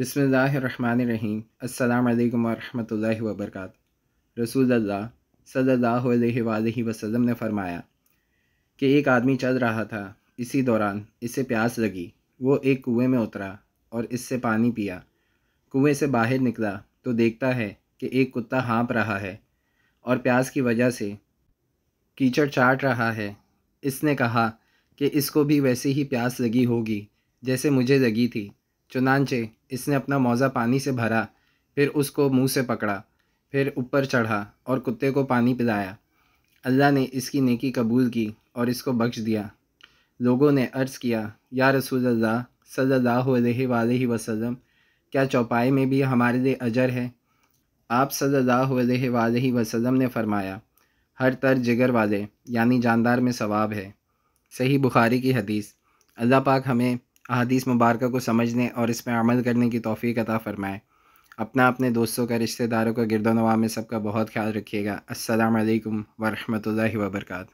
बिसमीम अल्लाम वरहमल वबरक रसूल अल्लाह सल्लल्लाहु अलैहि वसल्लम ने फरमाया कि एक आदमी चल रहा था इसी दौरान इसे प्यास लगी वो एक कुएं में उतरा और इससे पानी पिया कुएं से बाहर निकला तो देखता है कि एक कुत्ता हाँप रहा है और प्यास की वजह से कीचड़ चाट रहा है इसने कहा कि इसको भी वैसे ही प्यास लगी होगी जैसे मुझे लगी थी चुनानचे इसने अपना मौज़ा पानी से भरा फिर उसको मुंह से पकड़ा फिर ऊपर चढ़ा और कुत्ते को पानी पिलाया अल्लाह ने इसकी नेकी कबूल की और इसको बख्श दिया लोगों ने अर्ज़ किया या रसूल अल्लाह सल्लल्लाहु अलैहि वसल्लम क्या चौपाई में भी हमारे लिए अजर है आप सल्लल्लाहु अलैहि वसल्लम ने फरमाया हर तर जिगर वाले यानी जानदार में सवाब है सही बुखारी की हदीस अल्लाह पाक हमें अदीस मुबारक को समझने और इस पर अमल करने की तोफ़ी अता फ़रमाए अपना अपने दोस्तों का रिश्तेदारों का गिरदोनवा में सबका बहुत ख्याल रखिएगा असलकम वरहमल वर्का